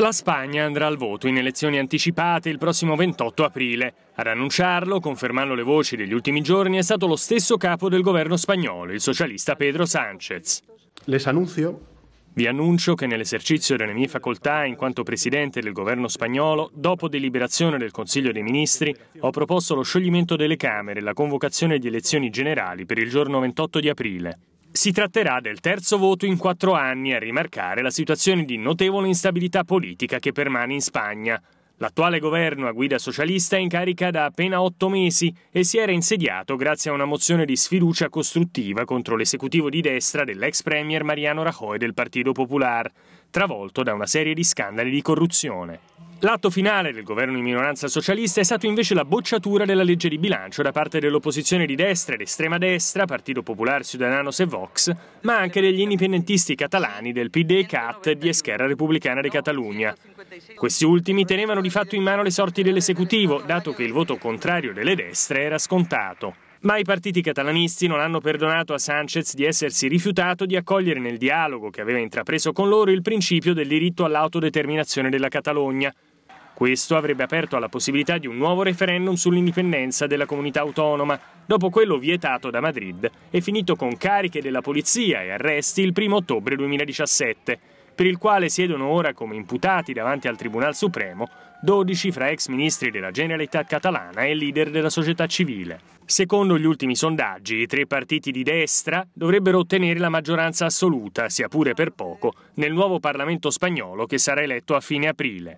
La Spagna andrà al voto in elezioni anticipate il prossimo 28 aprile. Ad annunciarlo, confermando le voci degli ultimi giorni, è stato lo stesso capo del governo spagnolo, il socialista Pedro Sánchez. Les annuncio. Vi annuncio che nell'esercizio delle mie facoltà in quanto presidente del governo spagnolo, dopo deliberazione del Consiglio dei Ministri, ho proposto lo scioglimento delle Camere e la convocazione di elezioni generali per il giorno 28 di aprile. Si tratterà del terzo voto in quattro anni a rimarcare la situazione di notevole instabilità politica che permane in Spagna. L'attuale governo a guida socialista è in carica da appena otto mesi e si era insediato grazie a una mozione di sfiducia costruttiva contro l'esecutivo di destra dell'ex premier Mariano Rajoy del Partito Popolare travolto da una serie di scandali di corruzione. L'atto finale del governo in minoranza socialista è stato invece la bocciatura della legge di bilancio da parte dell'opposizione di destra ed estrema destra, Partito Popolare Ciudadanos e Vox, ma anche degli indipendentisti catalani del PD e CAT di Esquerra Repubblicana di Catalunya. Questi ultimi tenevano di fatto in mano le sorti dell'esecutivo, dato che il voto contrario delle destre era scontato. Ma i partiti catalanisti non hanno perdonato a Sanchez di essersi rifiutato di accogliere nel dialogo che aveva intrapreso con loro il principio del diritto all'autodeterminazione della Catalogna. Questo avrebbe aperto alla possibilità di un nuovo referendum sull'indipendenza della comunità autonoma, dopo quello vietato da Madrid e finito con cariche della polizia e arresti il 1 ottobre 2017 per il quale siedono ora come imputati davanti al Tribunal Supremo 12 fra ex ministri della Generalitat catalana e leader della società civile. Secondo gli ultimi sondaggi, i tre partiti di destra dovrebbero ottenere la maggioranza assoluta, sia pure per poco, nel nuovo Parlamento spagnolo che sarà eletto a fine aprile.